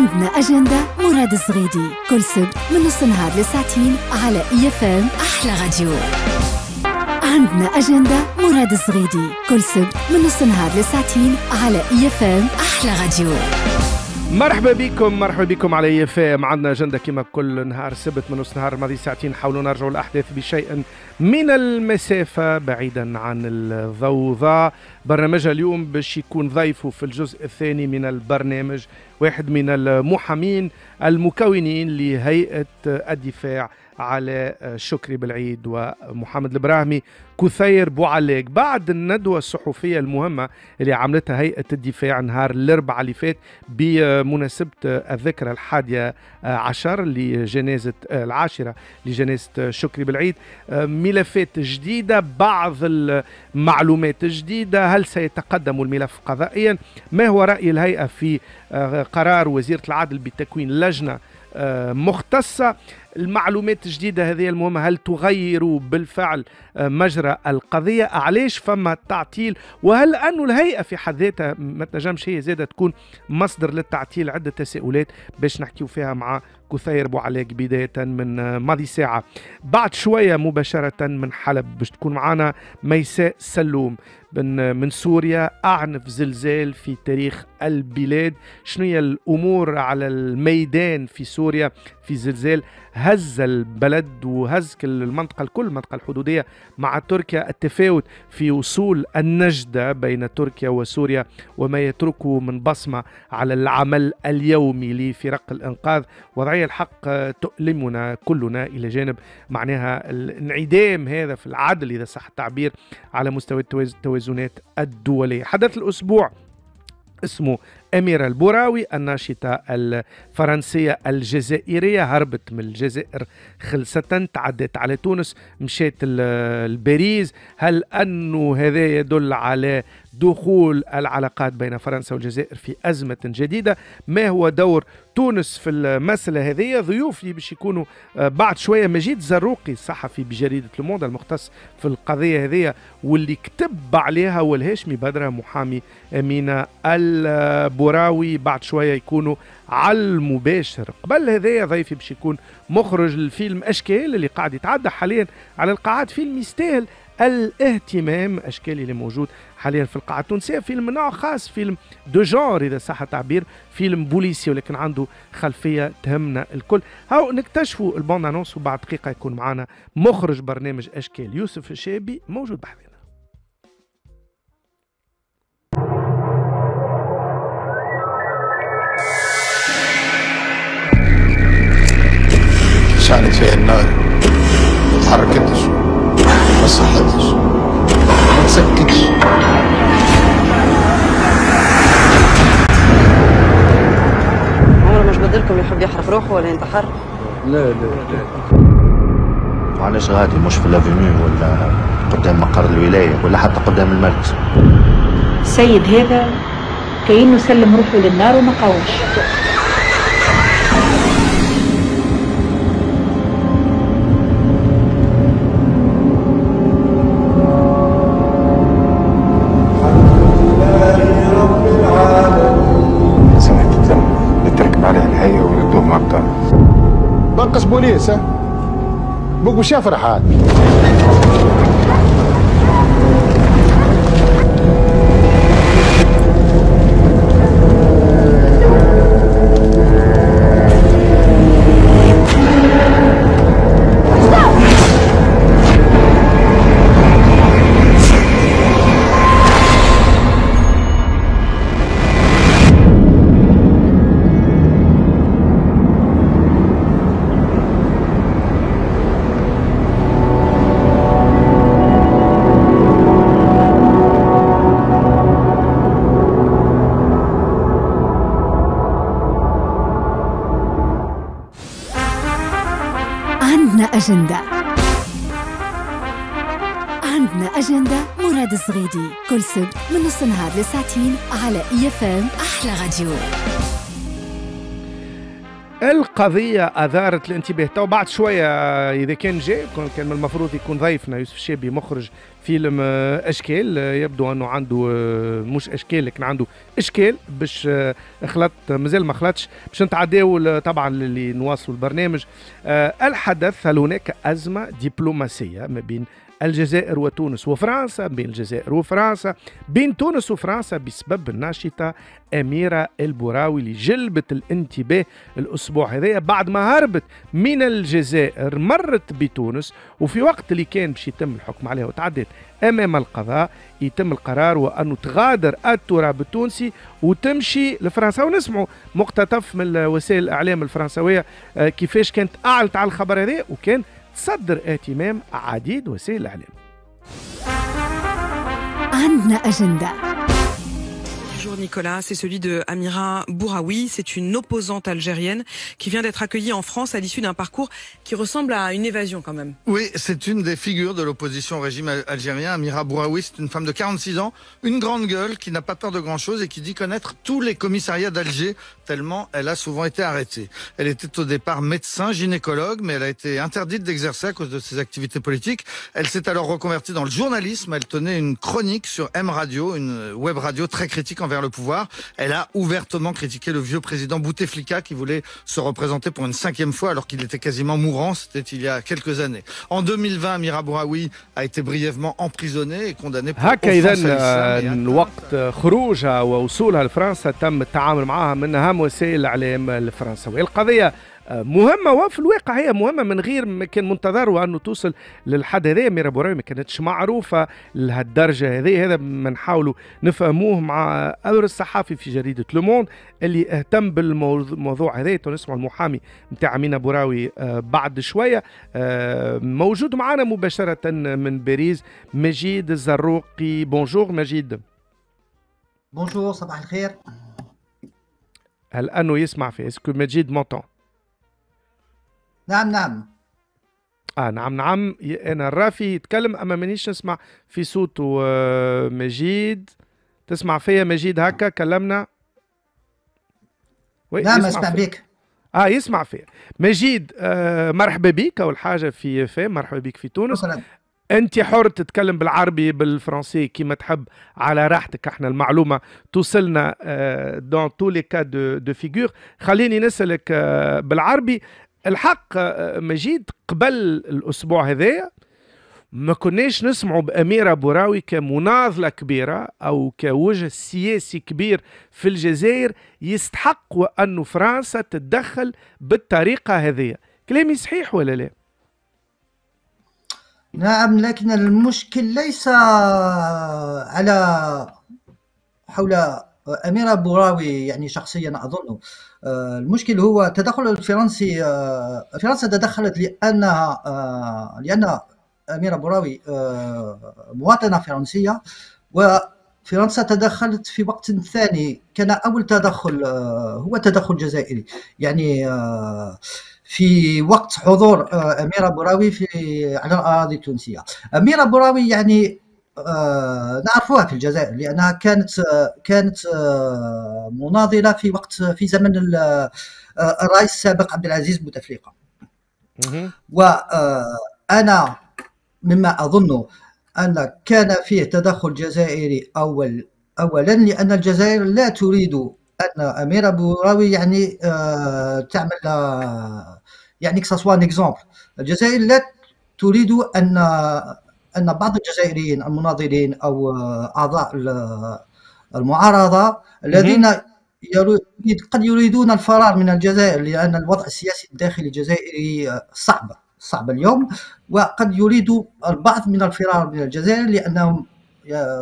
عندنا أجندة مراد الزغيدي كل سبت من نص النهار لساعتين على إي اف ام أحلى راديو عندنا أجندة مراد الزغيدي كل سبت من نص النهار لساعتين على إي اف ام أحلى راديو مرحبا بكم مرحبا بكم على فام عندنا اجنده كما كل نهار سبت من نص نهار الماضي ساعتين حاولوا نرجعوا الاحداث بشيء من المسافه بعيدا عن الضوضاء برنامجها اليوم باش يكون ضيفه في الجزء الثاني من البرنامج واحد من المحامين المكونين لهيئه الدفاع على آه، شكري بالعيد ومحمد البراهمي كثير بوعليك بعد الندوة الصحفية المهمة اللي عملتها هيئة الدفاع نهار الأربعاء اللي فات بمناسبة آه، الذكرى الحادية آه، عشر لجنازة العاشرة لجنازة شكري بالعيد ملفات جديدة بعض المعلومات جديدة هل سيتقدم الملف قضائيا ما هو رأي الهيئة في قرار وزيرة العدل بتكوين لجنة مختصة المعلومات الجديدة هذه المهمة هل تغير بالفعل آه، مجرى القضية علاش فما تعطيل وهل أنه الهيئة في حد ذاتها ما تنجمش هي زادة تكون مصدر للتعطيل عدة تساؤلات باش نحكيو فيها مع كثير عليك بداية من آه، ماضي ساعة بعد شوية مباشرة من حلب باش تكون معنا ميساء سلوم من, آه، من سوريا أعنف زلزال في تاريخ البلاد شنو هي الأمور على الميدان في سوريا في زلزال هز البلد وهز كل المنطقة الكل المنطقة الحدودية مع تركيا التفاوت في وصول النجدة بين تركيا وسوريا وما يتركه من بصمة على العمل اليومي لفرق الإنقاذ وضعية الحق تؤلمنا كلنا إلى جانب معناها الانعدام هذا في العدل إذا صح التعبير على مستوى التوازنات الدولية حدث الأسبوع اسمه أميرة البوراوي الناشطة الفرنسية الجزائرية هربت من الجزائر خلصة تعدت على تونس مشات لباريس هل أنه هذا يدل على دخول العلاقات بين فرنسا والجزائر في أزمة جديدة ما هو دور تونس في المسألة هذه ضيوفي باش يكونوا آه، بعد شوية مجيد زروقي الصحفي بجريدة الموضة المختص في القضية هذه واللي كتب عليها والهاشمي بدرة محامي أمينة البوراوي بوراوي بعد شويه يكونوا على المباشر قبل هذايا ضيفي باش يكون مخرج الفيلم اشكال اللي قاعد يتعدى حاليا على القاعات فيلم يستاهل الاهتمام أشكال اللي موجود حاليا في القاعه التونسيه فيلم نوع خاص فيلم دو جور اذا صح التعبير فيلم بوليسي ولكن عنده خلفيه تهمنا الكل هاو نكتشفوا البوند انونس وبعد دقيقه يكون معنا مخرج برنامج اشكال يوسف الشابي موجود بحذنا كانت يعني فيها النار ما تحركتش ما صحتش ما تسكتش عمره مش بدلكم يحب يحرق روحه ولا ينتحر؟ لا لا لا معلش غادي مش في لافينيو ولا قدام مقر الولايه ولا حتى قدام المركز السيد هذا كأنه سلم روحه للنار وما قاومش بنقص بوليس بوك مش يفرح هذا فريدي كل سبت من نص نهار لساعتين على اي اف ام احلى راديو القضية أثارت الانتباه تو بعد شوية إذا كان جاي كان من المفروض يكون ضيفنا يوسف شابي مخرج فيلم آه، اشكال آه، يبدو انه عنده آه، مش اشكال لكن عنده اشكال باش خلط مازال ما خلطش باش نتعداو طبعا اللي نواصلوا البرنامج الحدث هل هناك ازمه دبلوماسيه ما بين الجزائر وتونس وفرنسا بين الجزائر وفرنسا بين تونس وفرنسا بسبب الناشطة أميرة البراوي اللي جلبت الانتباه الأسبوع هذايا بعد ما هربت من الجزائر مرت بتونس وفي وقت اللي كان باش يتم الحكم عليها وتعدت امام القضاء يتم القرار وانه تغادر التراب التونسي وتمشي لفرنسا ونسمعوا مقتطف من وسائل الاعلام الفرنسويه آه، كيفاش كانت اعلت على الخبر هذا وكان تصدر اهتمام عديد وسائل الاعلام عندنا اجنده Bonjour Nicolas. C'est celui de Amira Bouraoui. C'est une opposante algérienne qui vient d'être accueillie en France à l'issue d'un parcours qui ressemble à une évasion quand même. Oui, c'est une des figures de l'opposition au régime algérien. Amira Bouraoui, c'est une femme de 46 ans, une grande gueule qui n'a pas peur de grand-chose et qui dit connaître tous les commissariats d'Alger, tellement elle a souvent été arrêtée. Elle était au départ médecin, gynécologue, mais elle a été interdite d'exercer à cause de ses activités politiques. Elle s'est alors reconvertie dans le journalisme. Elle tenait une chronique sur M Radio, une web radio très critique en vers le pouvoir. Elle a ouvertement critiqué le vieux président Bouteflika qui voulait se représenter pour une cinquième fois alors qu'il était quasiment mourant. C'était il y a quelques années. En 2020, Mira a été brièvement emprisonné et condamné pour مهمه وفي الواقع هي مهمه من غير ما كان منتظر انه توصل للحد هذايا ميرا بوراوي ما كانتش معروفه لهالدرجه هذه هذا ما نحاولوا نفهموه مع امر الصحافي في جريده لوموند اللي اهتم بالموضوع هذا نسمع المحامي نتاع مينا بوراوي آه، بعد شويه آه، موجود معنا مباشره من باريس مجيد الزروقي بونجور مجيد بونجور صباح الخير هل انه يسمع في اسكو مجيد مونتون نعم نعم اه نعم نعم انا الرافي يتكلم اما مانيش نسمع في صوته آه، مجيد تسمع فيا مجيد هكا كلمنا نعم اسمع بك اه يسمع فيا مجيد آه مرحبا بك اول حاجه في في مرحبا بك في تونس شكرا. انت حر تتكلم بالعربي بالفرنسي كما تحب على راحتك احنا المعلومه توصلنا دون تو لي كا دو دو فيغور خليني نسالك آه، بالعربي الحق آه، مجيد قبل الأسبوع هذايا ما كناش نسمعوا بأميرة بوراوي كمناضلة كبيرة أو كوجه سياسي كبير في الجزائر يستحق أن فرنسا تتدخل بالطريقة هذه كلامي صحيح ولا لا؟ نعم لكن المشكل ليس على حول أميرة بوراوي يعني شخصيا أظنه آه، المشكل هو التدخل الفرنسي آه، فرنسا تدخلت لانها آه، لان اميره بوراوي مواطنه فرنسيه وفرنسا تدخلت في وقت ثاني كان اول تدخل هو تدخل جزائري يعني في وقت حضور اميره بوراوي في على الاراضي التونسيه اميره بوراوي يعني آه، نعرفوها في الجزائر لانها كانت آه، كانت آه، مناضله في وقت في زمن الرئيس السابق عبد العزيز بوتفليقه وانا مما اظن ان كان فيه تدخل جزائري اول اولا لان الجزائر لا تريد ان اميره بوراوي يعني تعمل يعني كساسوا اكزومبل الجزائر لا تريد ان ان بعض الجزائريين المناضلين او آه، اعضاء آه، المعارضه الذين قد يريدون الفرار من الجزائر لان الوضع السياسي الداخلي الجزائري آه، صعب صعب اليوم وقد يريد البعض من الفرار من الجزائر لانهم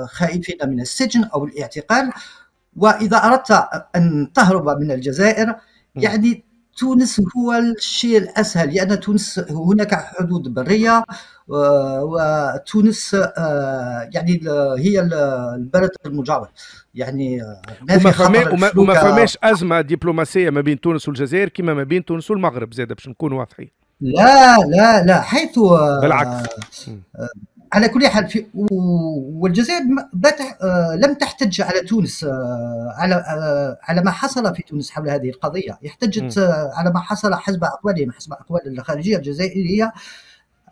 خائفين من السجن او الاعتقال واذا اردت ان تهرب من الجزائر يعني تونس هو الشيء الاسهل لان تونس هناك حدود بريه وتونس آه، يعني هي البلد المجاور يعني آه، ما في وما, وما فماش ازمه دبلوماسيه ما بين تونس والجزائر كما ما بين تونس والمغرب زاد باش نكون واضحين لا لا لا حيث آه، بالعكس على كل حال في والجزائر آه، لم تحتج على تونس آه، على آه، على ما حصل في تونس حول هذه القضيه احتجت على ما حصل حسب اقوالهم حسب اقوال الخارجيه الجزائريه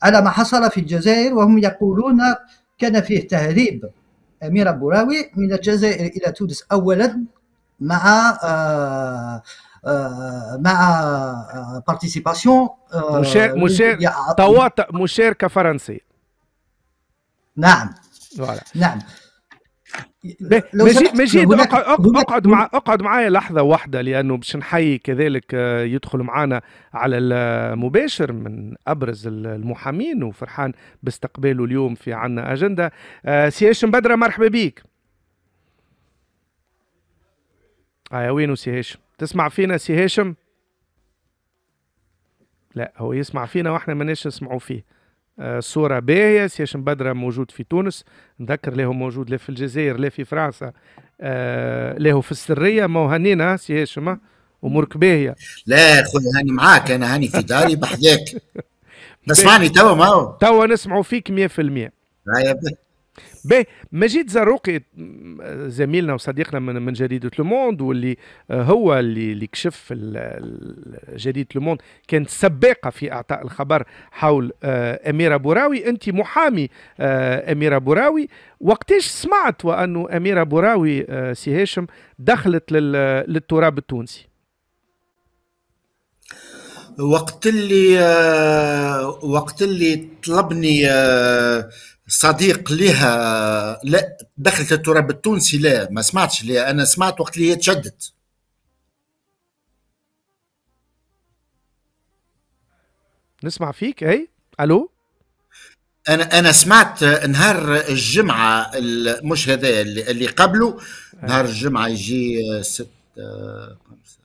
على ما حصل في الجزائر وهم يقولون كان فيه تهريب امير بوراوي من الجزائر الى تونس اولا مع آه مع بارتيسيباسيون مشاركه فرنسيه نعم ولا. نعم مجيد مجيد اقعد مع اقعد معايا لحظه واحده لانه باش نحيي كذلك آه، يدخل معنا على المباشر آه، من ابرز المحامين وفرحان باستقباله اليوم في عنا اجنده آه، سي هاشم بدره مرحبا بيك اه وينو سي هاشم تسمع فينا سي هاشم لا هو يسمع فينا واحنا ماناش نسمعوا فيه آه، صورة باهية سياش مبدرة موجود في تونس نذكر له موجود لا في الجزائر لا في فرنسا آه، له في السرية ما هنينا سي هاشم أمورك باهية لا خويا هاني معاك أنا هاني في داري بحذاك تسمعني توا ما توا نسمعوا فيك 100% باهي مجيد زروقي زميلنا وصديقنا من من جريده لوموند واللي آه، هو اللي اللي كشف جريده لوموند كانت سباقه في اعطاء الخبر حول آه، اميره بوراوي انت محامي آه، اميره بوراوي وقتاش سمعت وانه اميره بوراوي سي هاشم دخلت للتراب التونسي وقت اللي وقت اللي طلبني صديق لها لا دخلت التراب التونسي لا ما سمعتش لها انا سمعت وقت اللي هي تشدت نسمع فيك اي الو انا انا سمعت نهار الجمعه مش هذا اللي قبله آه. نهار الجمعه يجي ست آه، خمسه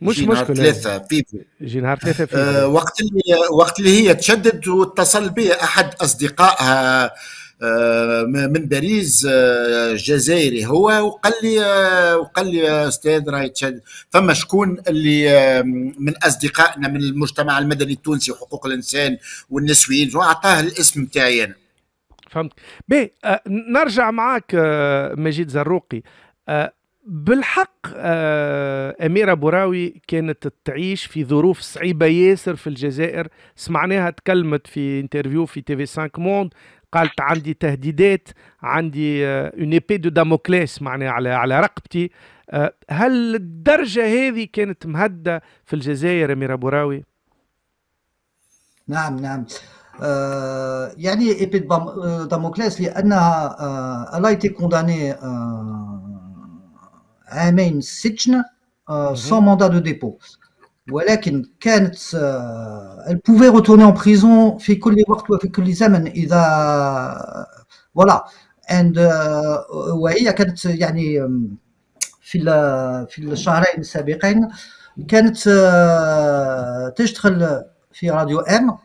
مش مشكلة ثلاثة فيديو جي نهار ثلاثة فيديو أه وقت اللي وقت اللي هي تشدد واتصل بي أحد أصدقائها أه من باريس أه جزائري هو وقال لي أه وقال لي استاذ راهي تشدد فما شكون اللي من اصدقائنا من المجتمع المدني التونسي وحقوق الانسان والنسويين واعطاه الاسم نتاعي انا فهمت بي آه، نرجع معاك آه، مجيد زروقي آه، بالحق آه، أميرة بوراوي كانت تعيش في ظروف صعيبة ياسر في الجزائر سمعناها تكلمت في انترفيو في تي في 5 موند قالت عندي تهديدات عندي اون ايبي دو داموكليس معناها على على رقبتي آه، هل الدرجة هذه كانت مهدة في الجزائر أميرة بوراوي؟ نعم نعم آه، يعني ايبي داموكليس لأنها الايتي كونداني Amen Sitchin, sans mandat de dépôt. ولكن elle pouvait retourner en prison في كل وقت وفي كل زمن اذا voilà and وهي كانت يعني في في الشهرين السابقين كانت تشتغل في راديو ام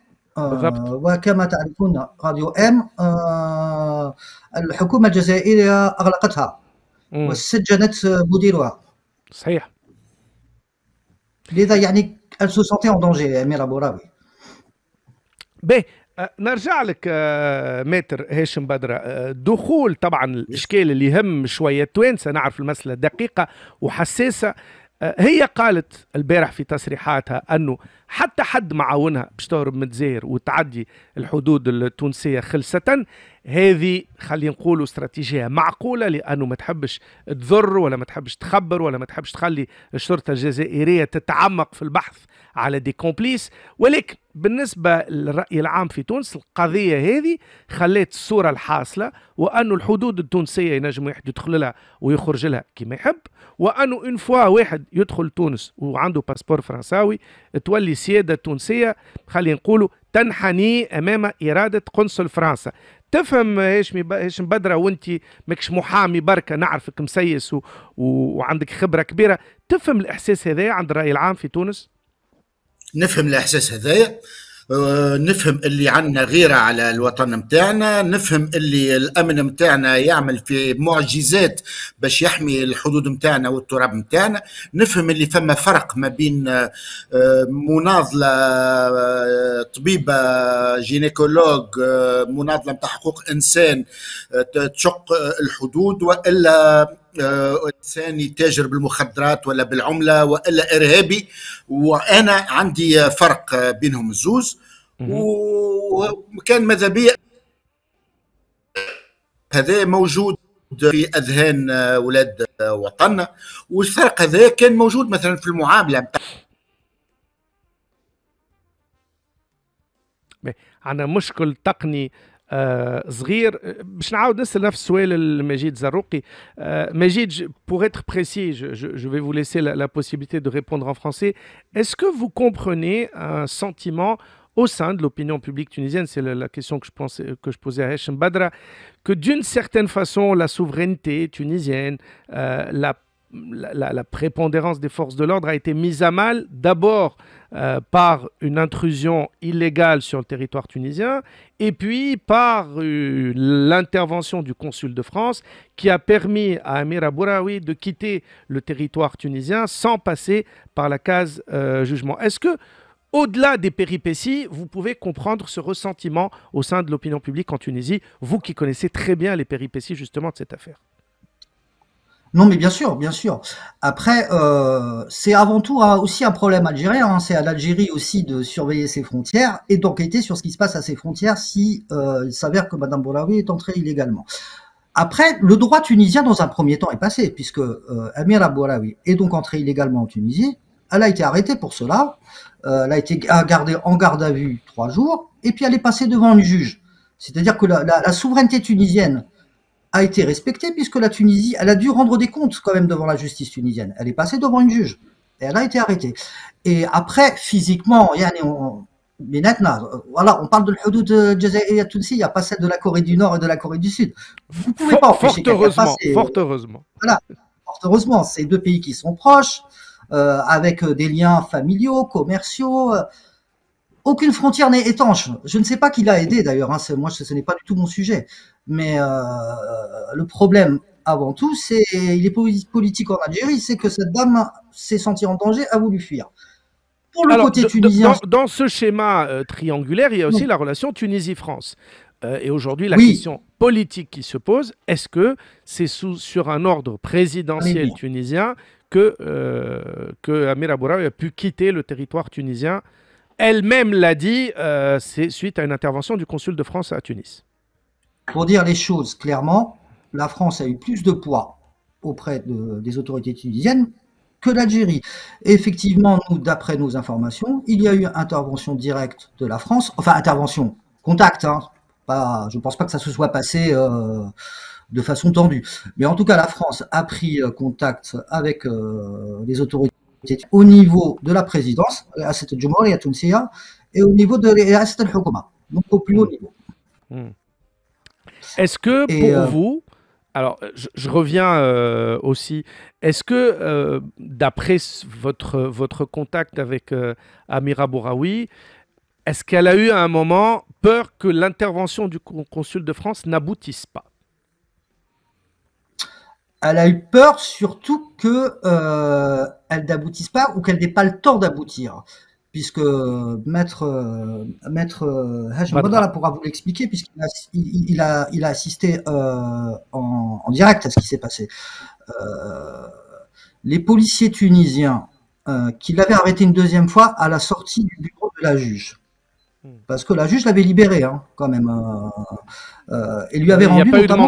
وكما تعرفون راديو ام الحكومه الجزائريه اغلقتها وسجنت مديرها صحيح لذا يعني elle سونتي اون دونجي danger امير ابو باهي نرجع لك أه، ماتر هاشم بدر أه، دخول طبعا الاشكال اللي يهم شويه التوانسه نعرف المساله دقيقه وحساسه أه، هي قالت البارح في تصريحاتها انه حتى حد معاونها باش تهرب من الجزائر وتعدي الحدود التونسيه خلصه هذه خلينا نقولوا استراتيجيه معقوله لانه ما تحبش تضر ولا ما تحبش تخبر ولا ما تحبش تخلي الشرطه الجزائريه تتعمق في البحث على دي كومبليس ولكن بالنسبه للراي العام في تونس القضيه هذه خلات الصوره الحاصله وانه الحدود التونسيه ينجم واحد يدخل لها ويخرج لها كما يحب وانه ان فوا واحد يدخل تونس وعنده باسبور فرنساوي تولي سياده تونسيه خلينا نقولوا تنحني امام اراده قنصل فرنسا تفهم هاشم هاشم بدره وانت ماكش محامي بركة نعرفك مسيس و... و... وعندك خبره كبيره تفهم الاحساس هذايا عند الراي العام في تونس نفهم الاحساس هذايا آه، نفهم اللي عندنا غيره على الوطن نتاعنا نفهم اللي الامن نتاعنا يعمل في معجزات باش يحمي الحدود نتاعنا والتراب نتاعنا نفهم اللي فما فرق ما بين آه، مناضله آه، طبيبه جينيكولوج مناضله نتاع حقوق انسان تشق الحدود والا آه، انسان يتاجر بالمخدرات ولا بالعمله والا ارهابي وانا عندي فرق بينهم الزوز وكان ماذا بيا هذا موجود في اذهان اولاد وطننا والفرق هذا كان موجود مثلا في المعامله عندنا مشكل تقني pour être précis, je, vais vous laisser la, possibilité de répondre en français. Est-ce que vous comprenez un sentiment au sein de l'opinion publique tunisienne, c'est la, question que je, pensais, que je posais à Hesham Badra, que d'une certaine façon, la souveraineté tunisienne, euh, la la, prépondérance des forces de l'ordre a été mise à mal d'abord euh, par une intrusion illégale sur le territoire tunisien et puis par euh, l'intervention du consul de France qui a permis à Amir Abouraoui de quitter le territoire tunisien sans passer par la case euh, jugement. Est-ce que au-delà des péripéties, vous pouvez comprendre ce ressentiment au sein de l'opinion publique en Tunisie, vous qui connaissez très bien les péripéties justement de cette affaire. Non, mais bien sûr, bien sûr. Après, euh, c'est avant tout aussi un problème algérien. Hein. C'est à l'Algérie aussi de surveiller ses frontières et d'enquêter sur ce qui se passe à ses frontières si euh, il s'avère que Madame Boulaoui est entrée illégalement. Après, le droit tunisien, dans un premier temps, est passé, puisque euh, Amira est donc entrée illégalement en Tunisie. Elle a été arrêtée pour cela. Euh, elle a été gardée en garde à vue trois jours, et puis elle est passée devant le juge. C'est-à-dire que la souveraineté tunisienne a été respectée puisque la Tunisie, elle a dû rendre des comptes quand même devant la justice tunisienne. Elle est passée devant une juge et elle a été arrêtée. Et après, physiquement, on, voilà, on parle de euh, il n'y a pas celle de la Corée du Nord et de la Corée du Sud. Vous pouvez pas en fort heureusement, fort heureusement. Voilà, fort heureusement, c'est deux pays qui sont proches, euh, avec euh, des liens familiaux, commerciaux aucune frontière n'est étanche. Je ne sais pas qui l'a aidé d'ailleurs. Hein, moi, ce, n'est pas du tout mon sujet. Mais euh, le problème, avant tout, c'est il est politique en Algérie, c'est que cette dame s'est sentie en danger, a voulu fuir. Pour le côté tunisien. Dans, ce schéma euh, triangulaire, il y a aussi la relation Tunisie-France. Euh, et aujourd'hui, la question politique qui se pose, est-ce que c'est sur un ordre présidentiel tunisien que, que Amir a pu quitter le territoire tunisien elle-même l'a dit, euh, c'est suite à une intervention du consul de France à Tunis. Pour dire les choses clairement, la France a eu plus de poids auprès des autorités tunisiennes que l'Algérie. Effectivement, nous, d'après nos informations, il y a eu intervention directe de la France, enfin intervention, contact, hein. je ne pense pas que ça se soit passé euh, de façon tendue. Mais en tout cas, la France a pris euh, contact avec les autorités au niveau de la présidence, à euh, à cette et au niveau de donc au plus haut niveau. Hmm. Est-ce que pour euh, vous, alors je, reviens euh, aussi, est-ce que d'après votre, votre contact avec Amira Bouraoui, est-ce qu'elle a eu à un moment peur que l'intervention du consul de France n'aboutisse pas elle a eu peur surtout que euh, elle n'aboutisse pas ou qu'elle n'ait pas le temps d'aboutir. Puisque euh, maître, euh, Maître pourra vous l'expliquer, puisqu'il a, il, a, assisté en, direct à ce qui s'est passé. les policiers tunisiens qui l'avaient arrêté une deuxième fois à la sortie du bureau de la juge. Hmm. Parce que la juge l'avait libéré, hein, quand même. et lui avait rendu notamment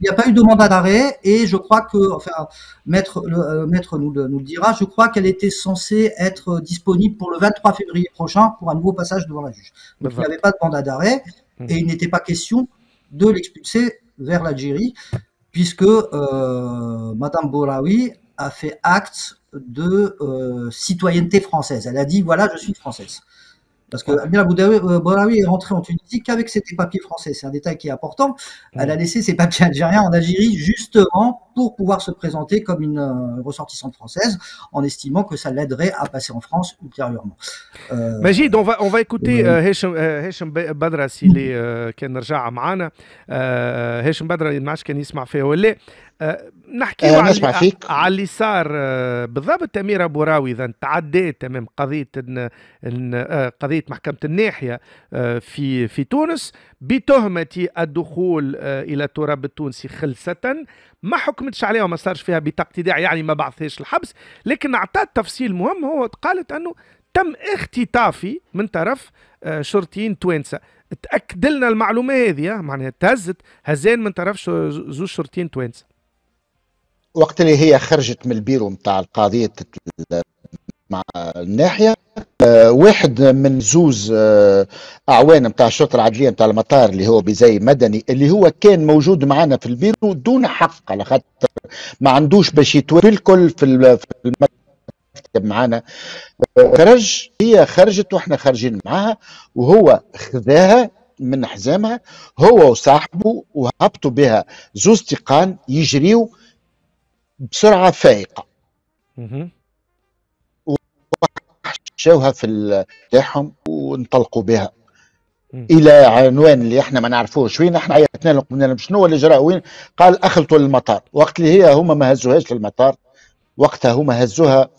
il n'y a pas eu de mandat d'arrêt et je crois que, enfin, maître, le, euh, maître nous, le, nous dira, je crois qu'elle était censée être disponible pour le 23 février prochain pour un nouveau passage devant la juge. Donc bah, il n'y avait pas de mandat d'arrêt mmh. et il n'était pas question de l'expulser vers l'Algérie puisque euh, Madame Boraoui a fait acte de euh, citoyenneté française. Elle a dit voilà, je suis française. Parce que Amir euh, borawi est rentrée en Tunisie qu'avec ses papiers français. C'est un détail qui est important. Elle a laissé ses papiers algériens en Algérie justement pour pouvoir se présenter comme une euh, ressortissante française en estimant que ça l'aiderait à passer en France ultérieurement. Euh... on va, on va écouter euh, Hesham Badra s'il est نحكي نسمع على فيك على آه، بالضبط امير ابو راوي اذا تعديت امام قضيه إن إن آه، قضيه محكمه الناحيه آه، في في تونس بتهمه الدخول الى التراب التونسي خلصه ما حكمتش عليها وما صارش فيها بطاقه يعني ما بعثهاش الحبس لكن اعطت تفصيل مهم هو قالت انه تم اختطافي من طرف شرطيين توانسه تاكد لنا المعلومه هذه معناها تهزت هزان من طرف زوج شرطيين توانسه وقت اللي هي خرجت من البيرو نتاع القاضية مع الناحيه آه، واحد من زوز آه، اعوان نتاع الشرطه العدليه نتاع المطار اللي هو بزي مدني اللي هو كان موجود معنا في البيرو دون حق على خاطر ما عندوش باش يتوافق الكل في المكتب معنا خرج هي خرجت واحنا خارجين معاها وهو خذاها من حزامها هو وصاحبه وهبطوا بها زوز تقان يجريوا بسرعه فائقه وحشوها في بتاعهم وانطلقوا بها الى عنوان اللي احنا ما نعرفوش وين احنا عيطنا لهم قلنا لهم شنو الاجراء وين قال اخلطوا للمطار وقت اللي هي هما ما هزوهاش للمطار وقتها هما هزوها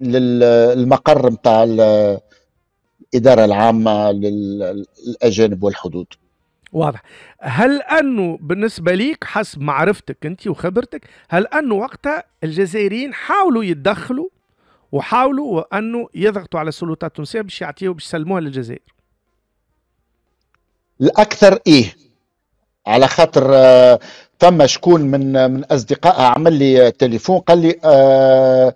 للمقر نتاع الاداره العامه للاجانب والحدود واضح هل انه بالنسبه ليك حسب معرفتك انت وخبرتك هل انه وقتها الجزائريين حاولوا يتدخلوا وحاولوا انه يضغطوا على السلطات التونسيه باش يعطيوا باش يسلموها للجزائر الاكثر ايه على خاطر ثم آه، شكون من من اصدقائها عمل لي تليفون قال لي آه،,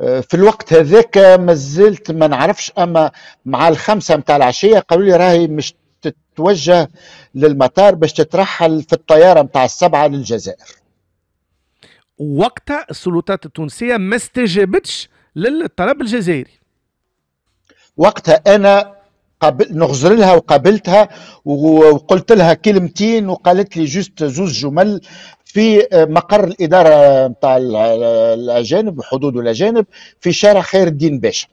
آه في الوقت هذاك ما زلت ما نعرفش اما مع الخمسه نتاع العشيه قالوا لي راهي مش تتوجه للمطار باش تترحل في الطياره نتاع السبعه للجزائر وقتها السلطات التونسيه ما استجابتش للطلب الجزائري وقتها انا قابل نغزر لها وقابلتها وقلت لها كلمتين وقالت لي جوست زوز جمل في مقر الاداره نتاع الاجانب حدود الاجانب في شارع خير الدين باشا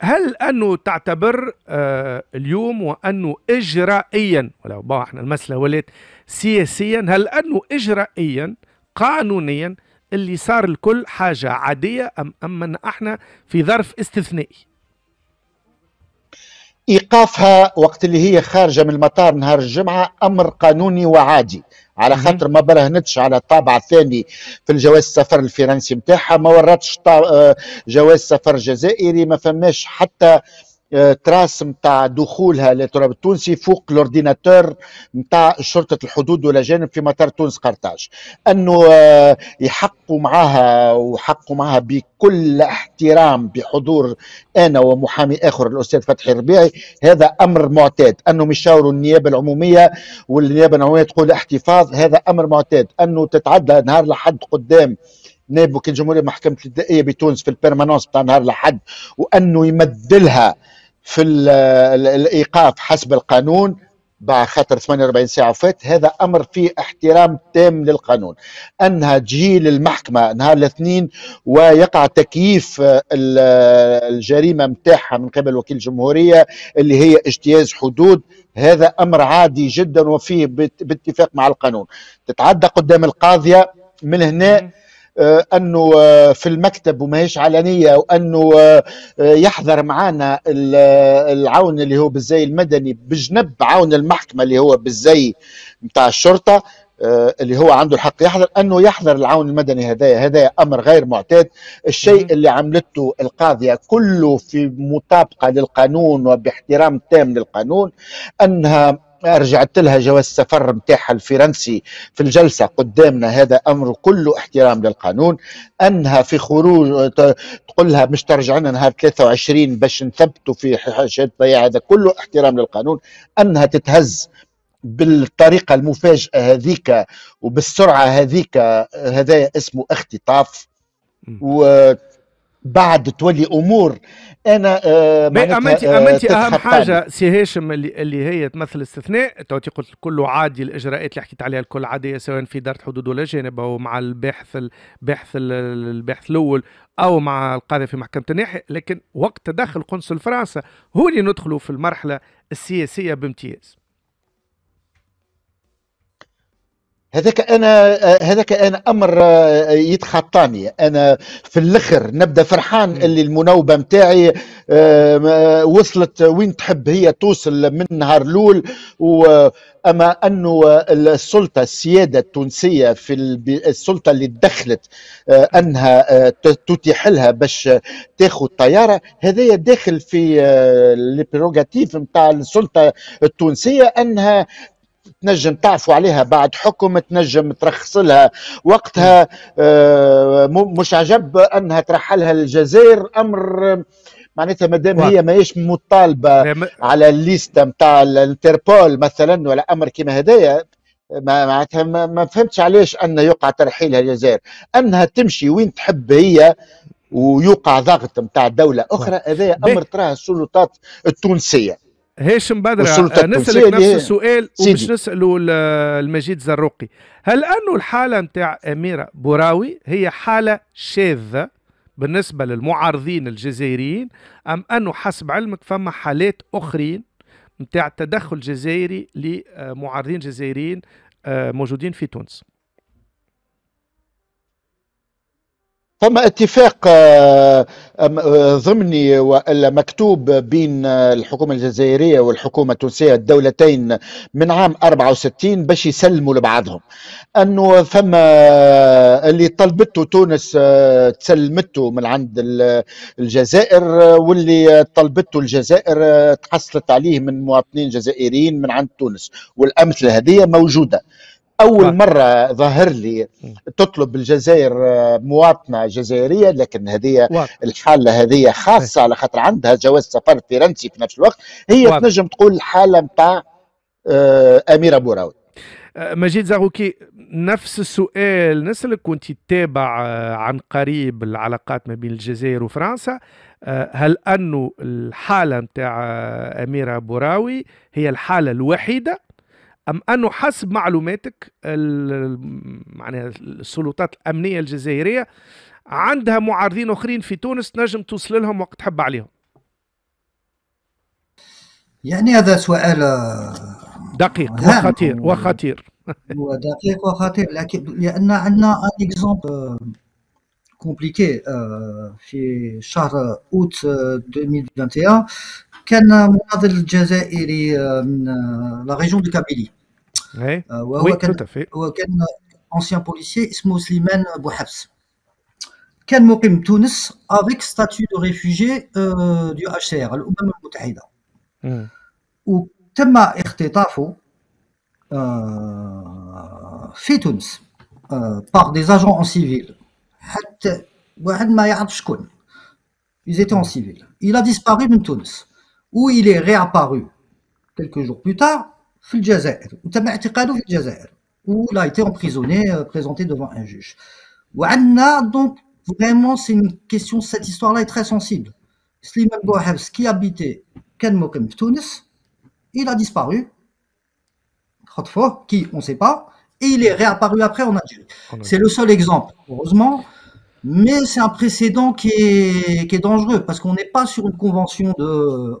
هل أنه تعتبر آه اليوم وأنه إجرائيا ولو بقى احنا المسألة ولات سياسيا هل أنه إجرائيا قانونيا اللي صار الكل حاجة عادية أم ان احنا في ظرف استثنائي ايقافها وقت اللي هي خارجه من المطار نهار الجمعه امر قانوني وعادي على خاطر ما برهنتش على الطابع الثاني في الجواز السفر الفرنسي نتاعها ما ورتش آه، جواز سفر جزائري ما فماش حتى آه، تراس نتاع دخولها للتراب التونسي فوق لورديناتور نتاع شرطه الحدود والاجانب في مطار تونس قرطاج انه آه، يحقوا معها وحقوا معها بكل احترام بحضور انا ومحامي اخر الاستاذ فتحي الربيعي هذا امر معتاد انه يشاوروا النيابه العموميه والنيابه العموميه تقول احتفاظ هذا امر معتاد انه تتعدى نهار لحد قدام نائب وكيل جمهوريه محكمه الدائيه بتونس في البيرمانونس بتاع نهار الاحد وانه يمدلها في الايقاف حسب القانون بعد خاطر 48 ساعه وفات هذا امر فيه احترام تام للقانون انها تجي للمحكمه نهار الاثنين ويقع تكييف آه، الجريمه نتاعها من قبل وكيل الجمهوريه اللي هي اجتياز حدود هذا امر عادي جدا وفيه باتفاق مع القانون تتعدى قدام القاضيه من هنا آه، انه آه، في المكتب وماهيش علنيه وانه آه، يحضر معانا العون اللي هو بالزي المدني بجنب عون المحكمه اللي هو بالزي نتاع الشرطه اللي هو عنده الحق يحضر انه يحضر العون المدني هذا هذا امر غير معتاد الشيء اللي عملته القاضيه كله في مطابقه للقانون وباحترام تام للقانون انها رجعت لها جواز السفر نتاعها الفرنسي في الجلسه قدامنا هذا امر كله احترام للقانون انها في خروج تقول لها مش ترجع لنا نهار 23 باش نثبتوا في حاجات ضياع هذا كله احترام للقانون انها تتهز بالطريقه المفاجئه هذيك وبالسرعه هذيك هذا اسمه اختطاف و بعد تولي امور انا آه امنتي امنتي آه، اهم حاجه سي هاشم اللي, اللي هي تمثل استثناء تو قلت كله عادي الاجراءات اللي حكيت عليها الكل عاديه سواء في دار الحدود ولا جانب او مع الباحث الباحث الباحث الاول او مع القاضي في محكمه الناحيه لكن وقت تدخل قنصل فرنسا هو اللي ندخلوا في المرحله السياسيه بامتياز هذاك انا هذاك انا امر آه، يتخطاني انا في الاخر نبدا فرحان اللي المناوبه نتاعي آه، وصلت وين تحب هي توصل من نهار الاول اما انه السلطه السياده التونسيه في السلطه اللي دخلت آه، انها تتيح لها باش تاخذ طياره هذايا داخل في البروغاتيف نتاع السلطه التونسيه انها تنجم تعفو عليها بعد حكم تنجم ترخص لها وقتها آه، مش عجب انها ترحلها الجزائر امر معناتها مادام هي ماهيش مطالبه على الليسته نتاع الانتربول مثلا ولا امر كيما هدايا معناتها ما, ما فهمتش علاش ان يقع ترحيلها الجزائر انها تمشي وين تحب هي ويوقع ضغط نتاع دوله اخرى هذا امر تراه السلطات التونسيه هاشم بدرة آه، نسألك نفس السؤال ومش نسأله المجيد زروقي هل أنه الحالة نتاع أميرة بوراوي هي حالة شاذة بالنسبة للمعارضين الجزائريين أم أنه حسب علمك فما حالات أخرين نتاع تدخل جزائري لمعارضين جزائريين آه، موجودين في تونس ثم اتفاق آه، آه، ضمني والا مكتوب بين الحكومه الجزائريه والحكومه التونسيه الدولتين من عام 64 باش يسلموا لبعضهم انه فما آه، اللي طلبته تونس تسلمته من عند الجزائر واللي طلبته الجزائر تحصلت عليه من مواطنين جزائريين من عند تونس والامثله هذه موجوده اول نعم. مره ظهر لي تطلب الجزائر آه، مواطنه جزائريه لكن هذه الحاله هذه خاصه على خاطر عندها جواز سفر فرنسي في نفس الوقت هي تنجم تقول الحاله نتاع آه، اميره بوراوي آه، مجيد زاروكي نفس السؤال نسألك كنت تتابع عن قريب العلاقات ما بين الجزائر وفرنسا هل أنه الحالة نتاع أميرة بوراوي هي الحالة الوحيدة أم أنه حسب معلوماتك معناها السلطات الأمنية الجزائرية عندها معارضين آخرين في تونس نجم توصل لهم وقت تحب عليهم يعني هذا سؤال آه، دقيق وخطير وخطير هو دقيق وخطير لكن لان عندنا ان اكزومبل كومبليكي في شهر اوت 2021 آه، كان مناضل جزائري آه، من لا ريجون دو كابيلي Euh, ouais. oui, tout à fait. un euh, euh, ancien policier اسمه سليمان بوحبس كان مقيم تونس avec statut de réfugié du HCR الأمم Al-Mu'tahida. Hmm. Ou اختطافه آه في تونس Tunis par des agents en civil ils étaient en hmm. civil il a disparu de Tunis. où il est réapparu quelques jours plus tard où il a été emprisonné euh, présenté devant un juge Anna, donc, vraiment c'est une question cette histoire là est très sensible Sliman Bouhabs qui habitait Ken Tunis il a disparu qui on ne sait pas et il est réapparu après en Algérie c'est le seul exemple heureusement mais c'est un précédent qui est dangereux parce qu'on n'est pas sur une convention de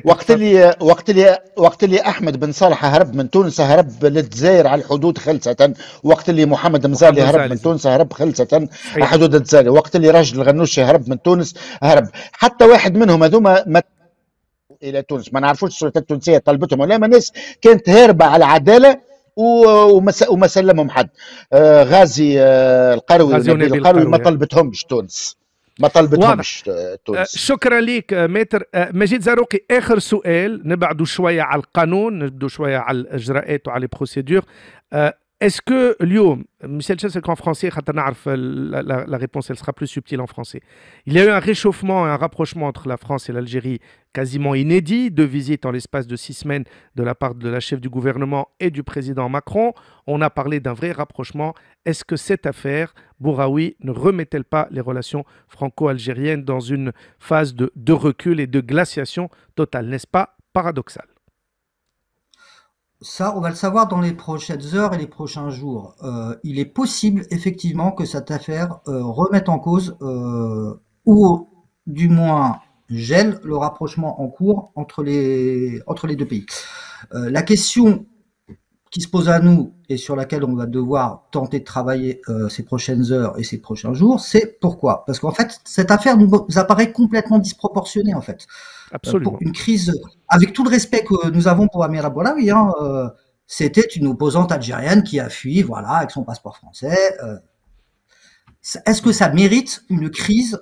كلمات وقت اللي وقت اللي وقت اللي احمد بن صالح هرب من تونس هرب للجزائر على الحدود خلصه وقت اللي محمد مزالي هرب من تونس هرب خلصه على حدود الجزائر وقت اللي راجل الغنوشي هرب من تونس هرب حتى واحد منهم هذوما ما الى تونس ما نعرفوش السلطات التونسيه طلبتهم ولا ما الناس كانت هاربه على العداله وما سلمهم حد آه غازي آه القروي غازي القروي ما طلبتهمش تونس ما طلبتهمش تونس أه، شكرا لك أه، ماتر أه، مجيد زاروقي اخر سؤال نبعدوا شويه على القانون نبدو شويه على الاجراءات وعلى البروسيدور Est-ce que, Lio, Michel Chassel en français, la, la, la réponse, elle sera plus subtile en français. Il y a eu un réchauffement et un rapprochement entre la France et l'Algérie quasiment inédit, deux visites en l'espace de six semaines de la part de la chef du gouvernement et du président Macron. On a parlé d'un vrai rapprochement. Est-ce que cette affaire, Bouraoui, ne remet-elle pas les relations franco-algériennes dans une phase de, de recul et de glaciation totale N'est-ce pas paradoxal ça, on va le savoir dans les prochaines heures et les prochains jours. Euh, il est possible, effectivement, que cette affaire euh, remette en cause, euh, ou du moins gèle, le rapprochement en cours entre les, entre les deux pays. la question qui se pose à nous et sur laquelle on va devoir tenter de travailler euh, ces prochaines heures et ces prochains jours, c'est pourquoi Parce qu'en fait, cette affaire nous, apparaît complètement disproportionnée, en fait. Absolument. Euh, pour une crise, avec tout le respect que nous avons pour Amira Boulaoui, hein, euh, c'était une opposante algérienne qui a fui, voilà, avec son passeport français. Est-ce que ça mérite une crise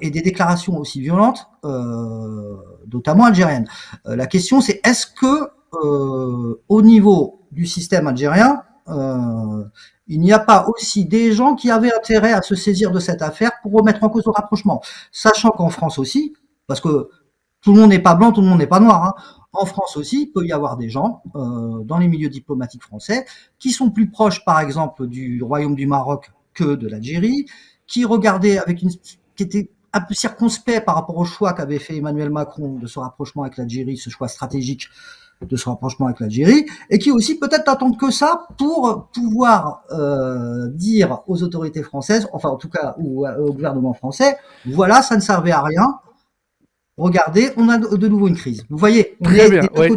et des déclarations aussi violentes, notamment algériennes La question, c'est est-ce que euh, au niveau du système algérien, euh, il n'y a pas aussi des gens qui avaient intérêt à se saisir de cette affaire pour remettre en cause le rapprochement. Sachant qu'en France aussi, parce que tout le monde n'est pas blanc, tout le monde n'est pas noir, hein, en France aussi, il peut y avoir des gens euh, dans les milieux diplomatiques français qui sont plus proches, par exemple, du Royaume du Maroc que de l'Algérie, qui regardaient avec une, qui étaient un peu circonspects par rapport au choix qu'avait fait Emmanuel Macron de ce rapprochement avec l'Algérie, ce choix stratégique de ce rapprochement avec l'Algérie, et qui aussi peut-être n'attendent que ça pour pouvoir euh, dire aux autorités françaises, enfin en tout cas ou, euh, au gouvernement français, voilà, ça ne servait à rien. Regardez, on a de nouveau une crise. Vous voyez,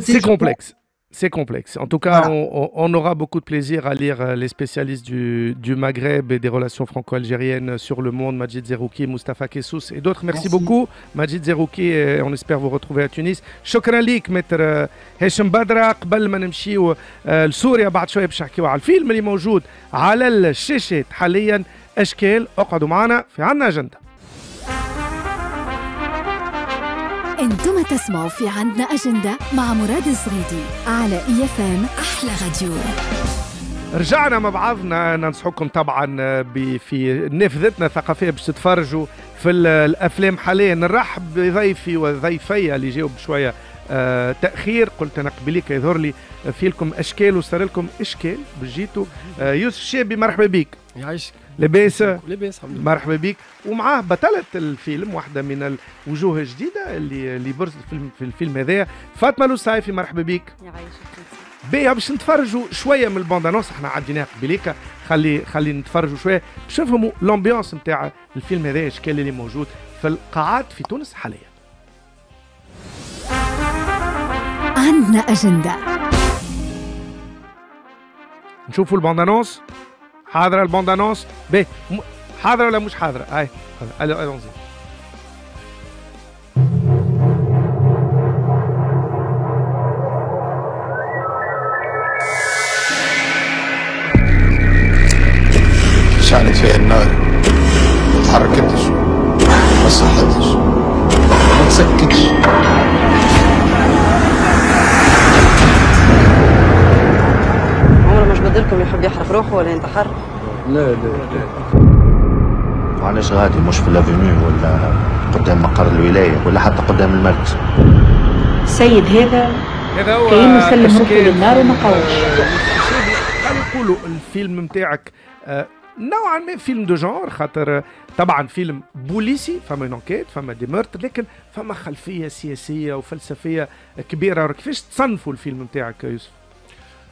c'est complexe. C'est complexe. En tout cas, on, on, aura beaucoup de plaisir à lire euh, les spécialistes du, du Maghreb et des relations franco-algériennes sur le monde, Majid Zerouki, Mustafa Kessous et d'autres. Merci, beaucoup, Majid Zerouki. On espère vous retrouver à Tunis. شكرا ليك متر Hesham Badra, قبل le نمشيو لسوريا بعد a باش نحكيو على Le film est là. الشاشات حاليا أشكال اقعدوا معنا nous عنا l'agenda انتم تسمعوا في عندنا اجنده مع مراد الصغيدي على اي اف ام احلى راديو رجعنا مع بعضنا ننصحكم طبعا في نافذتنا الثقافيه باش تتفرجوا في الافلام حاليا نرحب بضيفي وضيفي اللي جاوا بشويه آه تاخير قلت انا قبليك يظهر لي في لكم اشكال وصار لكم اشكال جيتوا آه يوسف الشابي مرحبا بك يعيشك لباس لباس مرحبا بك ومعاه بطلة الفيلم واحدة من الوجوه الجديدة اللي اللي برزت في الفيلم هذايا فاطمة لوسايفي مرحبا بك يا باهي باش نتفرجوا شوية من البوندانوس احنا عديناها قبليكا خلي خلي نتفرجوا شوية باش نفهموا لومبيونس نتاع الفيلم هذايا شكال اللي موجود في القاعات في تونس حاليا عندنا أجندة نشوفوا البوندانوس حاضره البوند انونس باهي حاضره ولا مش حاضره هاي الو الونزي شعلت فيها النار ما تحركتش ما صحتش ما تسكتش فضلكم يحب يحرق روحه ولا ينتحر؟ لا لا لا غادي مش في لافينيو ولا قدام مقر الولايه ولا حتى قدام المركز السيد هذا هذا هو كاين مسلم روحه للنار وما قاومش خلينا نقولوا الفيلم نتاعك آه، نوعا ما فيلم دو جونر خاطر آه، طبعا فيلم بوليسي فما انكيت فما دي ميرت لكن فما خلفيه سياسيه وفلسفيه كبيره كيفاش تصنفوا الفيلم نتاعك يوسف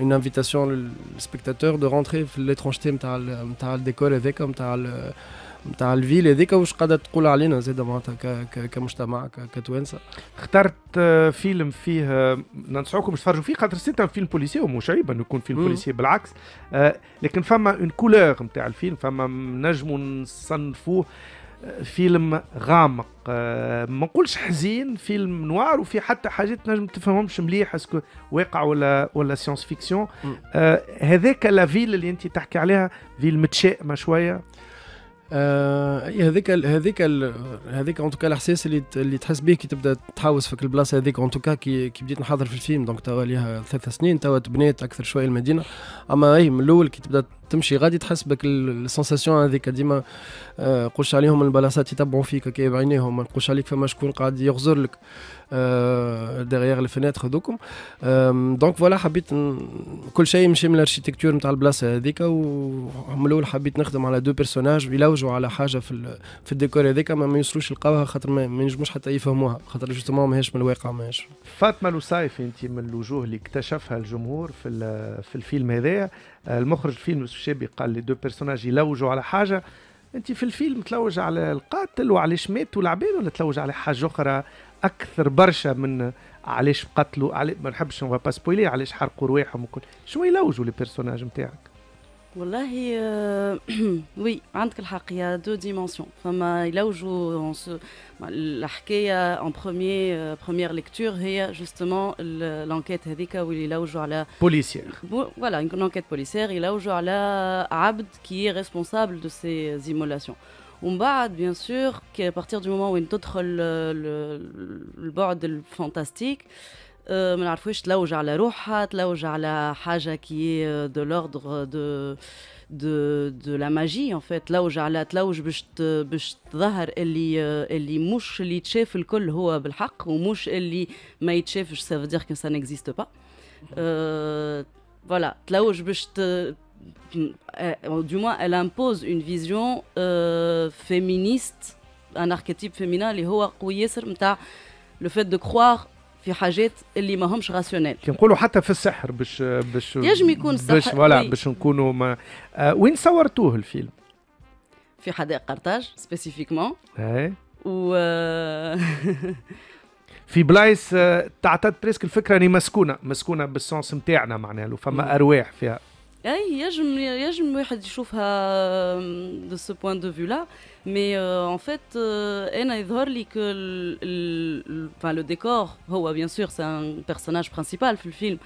une invitation le spectateur de rentrer في l'étrangeté نتاع نتاع الديكور هذاك نتاع نتاع الفيل هذيك واش قاعده تقول علينا زاد معناتها كمجتمع كتوانسه اخترت فيلم فيه ننصحكم باش تفرجوا فيه خاطر سيت ان فيلم بوليسي هو شايب انه يكون فيلم بوليسي بالعكس لكن فما اون كولور نتاع الفيلم فما نجموا نصنفوه فيلم غامق آه، ما نقولش حزين فيلم نوار وفي حتى حاجات نجم تفهمهمش مليح اسكو واقع ولا ولا سيونس فيكسيون آه هذاك لا فيل اللي انت تحكي عليها فيل متشائمه شويه آه، إيه، هذيك هذيك هذيك اون توكا الاحساس اللي اللي تحس به كي تبدا تحوس في البلاصه هذيك اون توكا كي كي بديت نحضر في الفيلم دونك توا ليها ثلاث سنين توا تبنيت اكثر شويه المدينه اما اي من الاول كي تبدا تمشي غادي تحس بك السنساسيون هذيك ديما آه، قوش عليهم البلاصات يتبعوا فيك كي بعينيهم ما نقولش عليك فما شكون قاعد يغزر لك آه، ديغيغ الفنات خذوكم دونك فوالا حبيت كل شيء يمشي من الاركيتكتور نتاع البلاصه هذيك ومن الاول حبيت نخدم على دو بيرسوناج يلوجوا على حاجه في في الديكور هذاك ما, يوصلوش يلقاوها خاطر ما ينجموش حتى يفهموها خاطر جوستومون ماهيش من الواقع ماهيش فاطمه لوسايف انت من الوجوه اللي اكتشفها الجمهور في في الفيلم هذايا المخرج الفيلم الشابي قال لي دو بيرسوناج يلوجوا على حاجه انت في الفيلم تلوج على القاتل وعلاش مات والعباد ولا تلوج على حاجه اخرى اكثر برشا من علاش قتلوا علي ما نحبش نبقى سبويلي علاش حرقوا رواحهم وكل شنو يلوجوا لي بيرسوناج نتاعك et euh, oui, entre le a deux dimensions. Il a où on se hockey bah, en premier euh, première lecture et euh, justement l'enquête Hedika où il est là où joue là policier. Voilà une enquête policière il là au joue là Abd qui est responsable de ces immolations. Ombad bien sûr qui à partir du moment où une autre bord fantastique. Euh, ما نعرفوش تلوج على روحها تلوج على حاجه كي دو لوردر دو دو دو لا ماجي ان فيت تلوج على تلوج باش باش تظهر اللي آه، اللي مش اللي تشاف الكل هو بالحق ومش اللي ما يتشافش سا فدير كو سا نيكزيست با فوالا تلوج باش آه، du moins elle impose اون فيزيون euh, ان اركيتيب archétype اللي هو قوي ياسر نتاع لو fait دو croire في حاجات اللي ماهمش راسيونيل كي نقولوا حتى في السحر باش باش يجم يكون السحر باش ولا باش نكونوا ما آه وين صورتوه الفيلم في حدائق قرطاج سبيسيفيكمون إيه. و آه، في بلايس تعطت بريسك الفكره اني مسكونه مسكونه بالسونس نتاعنا معناها فما ارواح فيها je me, je me euh, de ce point de vue-là, mais euh, en fait, euh, enfin le décor, oh, bien sûr, c'est un personnage principal, fut le film,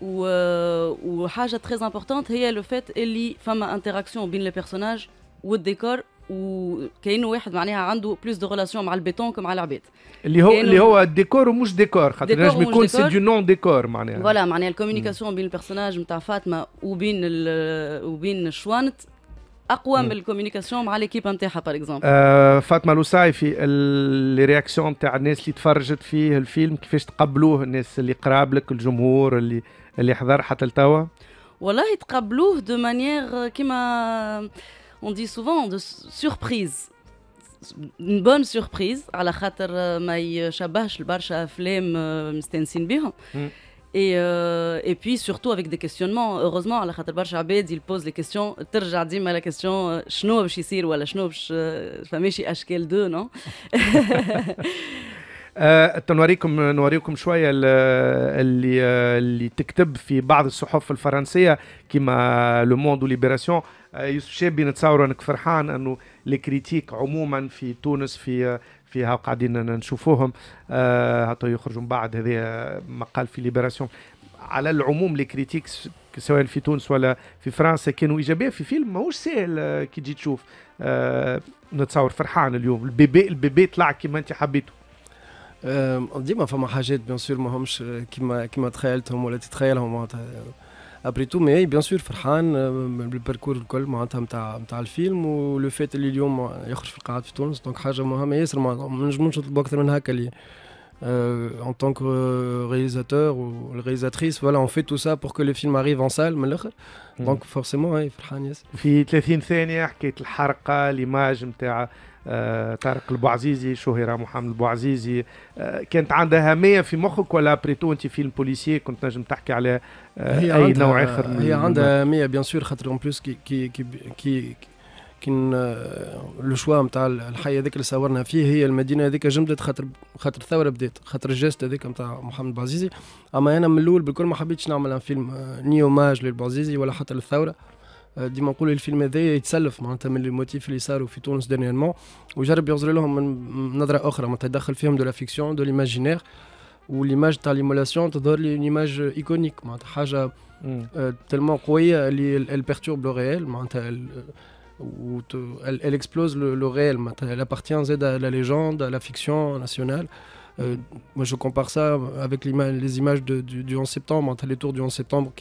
ou Haja très importante, et le fait, elle femme interaction les personnages, ou le décor. وكانه واحد معناها عنده بلوس دو ريلاسيون مع البيتون كما مع العباد اللي هو اللي هو ديكور ومش ديكور خاطر لازم يكون سي دو نون ديكور معناها فوالا معناها الكوميونيكاسيون بين البيرسوناج نتاع فاطمه وبين وبين شوانت اقوى من الكوميونيكاسيون مع ليكيب نتاعها باغ اكزومبل فاطمه فاطمه لوسايفي لي رياكسيون نتاع الناس اللي تفرجت فيه الفيلم كيفاش تقبلوه الناس اللي قراب لك الجمهور اللي اللي حضر حتى لتوا والله تقبلوه دو مانيير كيما on dit souvent de surprise une bonne surprise à la euh, ma euh, shabash le barsha flem euh, stensin hmm. et et puis surtout avec des questionnements heureusement à la il pose les questions la question chno bach yisir wala chno bach famishi ashkel 2 non تنوريكم تكتب في بعض الصحف libération ». آه، يوسف شابي نتصور انك فرحان انه الكريتيك عموما في تونس في فيها قاعدين نشوفوهم حتى آه، يخرجوا من بعد هذا آه، مقال في ليبراسيون على العموم لي كريتيك سواء في تونس ولا في فرنسا كانوا ايجابيه في فيلم ماهوش سهل كي تجي تشوف أه نتصور فرحان اليوم البيبي البيبي طلع كيما انت حبيته ديما فما حاجات بيان سور ماهمش كيما كيما تخيلتهم ولا تتخيلهم après tout مي بيان euh, le film بالباركور le fait نتاع نتاع الفيلم ولو اللي في القاعات في تونس en tant que euh, réalisateur ou réalisatrice, voilà, on fait tout ça pour que le film arrive en salle, hmm. Donc forcément, et l'image آه، طارق البوعزيزي شهرة محمد البوعزيزي آه، كانت عندها أهمية في مخك ولا بريتو أنت فيلم بوليسي كنت نجم تحكي على آه، أي عندها نوع آخر هي عندها أهمية بيان سور خاطر أون بلوس كي كي كي, كي كن لو شوا نتاع الحي هذاك اللي صورنا فيه هي المدينه هذيك جمدت خاطر خاطر الثوره بدات خاطر الجست هذاك نتاع محمد بوعزيزي اما انا من الاول بالكل ما حبيتش نعمل فيلم نيوماج للبوعزيزي ولا حتى للثوره ديما نقولوا الفيلم هذايا يتسلف معناتها من الموتيف اللي صاروا في تونس دانيالمون وجرب يغزر لهم من نظره اخرى معناتها يدخل فيهم دو فيكسيون دو ليماجينير تاع ليمولاسيون تظهر لي ايكونيك elle explose le, réel. Elle appartient à la légende, à la fiction nationale. je compare ça avec les images du, 11 septembre, les tours du 11 septembre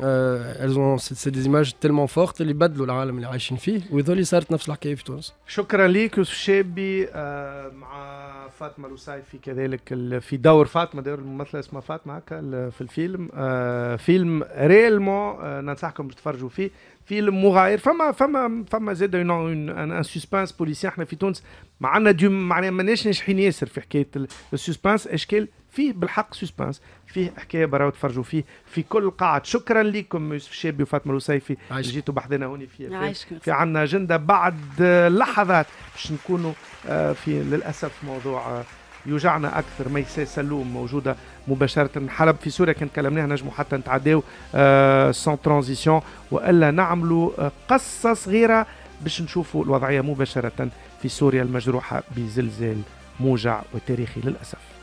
آه elles ont c'est des images tellement fortes اللي بدلوا العالم اللي عايشين فيه وهذول صارت نفس الحكايه في تونس شكرا ليك يوسف شابي آه مع فاطمه في كذلك في دور فاطمه دور الممثله اسمها فاطمه هكا في الفيلم آه فيلم ريالمون آه ننصحكم تتفرجوا فيه فيلم مغاير فما فما فما زاد ان سسبانس بوليسي احنا في تونس ما عندنا معناها ماناش ناجحين ياسر في حكايه السسبانس اشكال فيه بالحق سسبانس فيه حكايه برا وتفرجوا فيه في كل قاعه شكرا لكم يوسف شابي وفاطمه الوسيفي جيتوا بحذنا هوني في في عندنا اجنده بعد لحظات باش نكونوا آه، في للاسف موضوع آه، يوجعنا اكثر ميساء سلوم موجوده مباشره حلب في سوريا كان كلمناها نجموا حتى نتعداو سون آه، ترانزيسيون والا نعملوا قصه صغيره باش نشوفوا الوضعيه مباشره في سوريا المجروحه بزلزال موجع وتاريخي للاسف